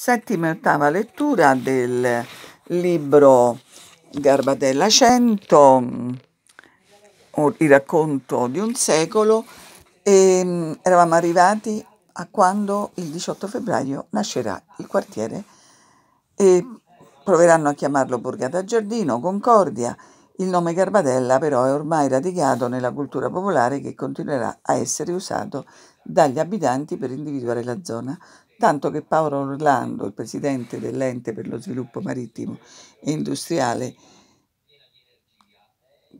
Settima e ottava lettura del libro Garbatella 100, mm, il racconto di un secolo, e ehm, eravamo arrivati a quando il 18 febbraio nascerà il quartiere e proveranno a chiamarlo Borgata Giardino, Concordia. Il nome Garbatella però è ormai radicato nella cultura popolare che continuerà a essere usato dagli abitanti per individuare la zona tanto che Paolo Orlando, il presidente dell'ente per lo sviluppo marittimo e industriale,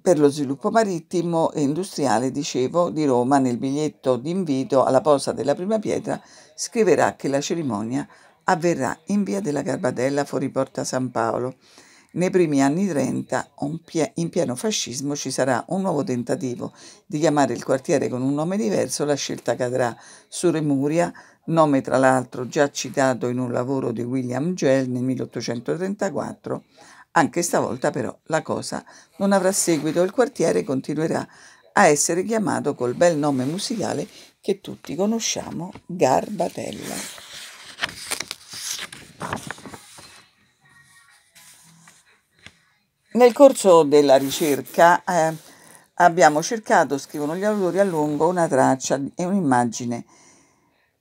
per lo sviluppo marittimo e industriale, dicevo, di Roma nel biglietto d'invito alla posa della prima pietra scriverà che la cerimonia avverrà in via della Garbadella fuori Porta San Paolo nei primi anni 30, in pieno fascismo, ci sarà un nuovo tentativo di chiamare il quartiere con un nome diverso, la scelta cadrà su Remuria, nome tra l'altro già citato in un lavoro di William Gell nel 1834. Anche stavolta però la cosa non avrà seguito, il quartiere continuerà a essere chiamato col bel nome musicale che tutti conosciamo, Garbatella. Nel corso della ricerca eh, abbiamo cercato, scrivono gli autori, a lungo una traccia e un'immagine,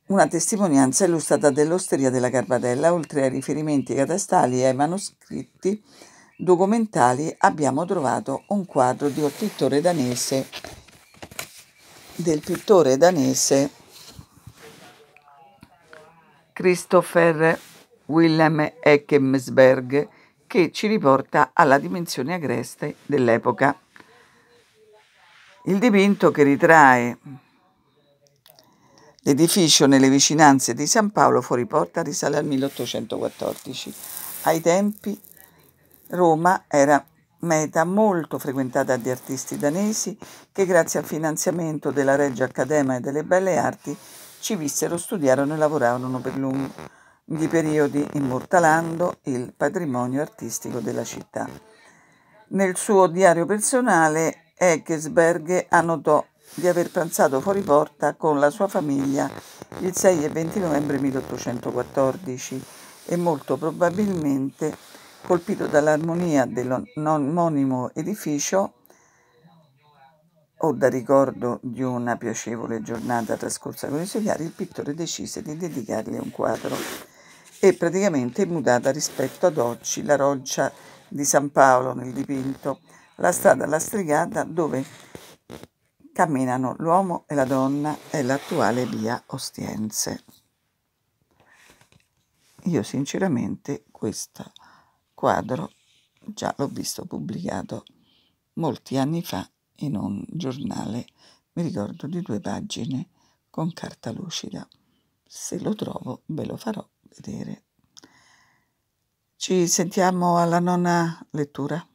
una testimonianza illustrata dell'osteria della Carpatella. oltre ai riferimenti catastali e ai manoscritti documentali abbiamo trovato un quadro del pittore danese, del pittore danese Christopher Willem Eckemsberg che ci riporta alla dimensione agreste dell'epoca. Il dipinto che ritrae l'edificio nelle vicinanze di San Paolo fuori porta risale al 1814. Ai tempi Roma era meta molto frequentata di artisti danesi che grazie al finanziamento della Regia Accademia delle Belle Arti ci vissero, studiarono e lavorarono per lungo di periodi immortalando il patrimonio artistico della città. Nel suo diario personale Eckesberg annotò di aver pranzato fuori porta con la sua famiglia il 6 e 20 novembre 1814 e molto probabilmente, colpito dall'armonia dell'omonimo edificio o da ricordo di una piacevole giornata trascorsa con i suoi cari, il pittore decise di dedicargli un quadro è praticamente mutata rispetto ad oggi la roccia di San Paolo nel dipinto, la strada lastricata dove camminano l'uomo e la donna è l'attuale via Ostiense. Io sinceramente questo quadro già l'ho visto pubblicato molti anni fa in un giornale, mi ricordo di due pagine, con carta lucida. Se lo trovo ve lo farò vedere. Ci sentiamo alla nona lettura.